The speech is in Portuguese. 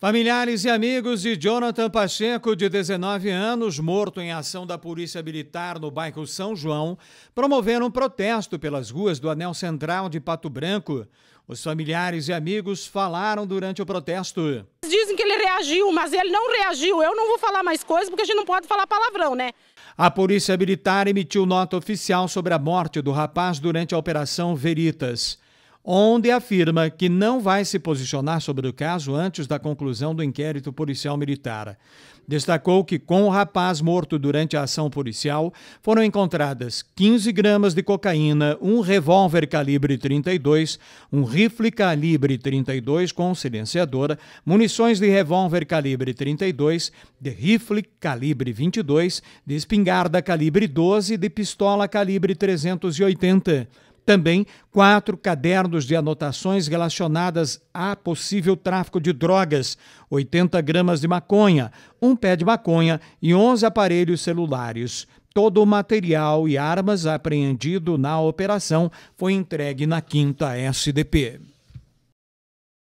Familiares e amigos de Jonathan Pacheco, de 19 anos, morto em ação da Polícia Militar no bairro São João, promoveram protesto pelas ruas do Anel Central de Pato Branco. Os familiares e amigos falaram durante o protesto. Dizem que ele reagiu, mas ele não reagiu. Eu não vou falar mais coisas porque a gente não pode falar palavrão, né? A Polícia Militar emitiu nota oficial sobre a morte do rapaz durante a Operação Veritas onde afirma que não vai se posicionar sobre o caso antes da conclusão do inquérito policial militar. Destacou que, com o rapaz morto durante a ação policial, foram encontradas 15 gramas de cocaína, um revólver calibre 32, um rifle calibre 32 com silenciadora, munições de revólver calibre 32, de rifle calibre 22, de espingarda calibre 12 e de pistola calibre 380. Também quatro cadernos de anotações relacionadas a possível tráfico de drogas, 80 gramas de maconha, um pé de maconha e 11 aparelhos celulares. Todo o material e armas apreendido na operação foi entregue na quinta SDP.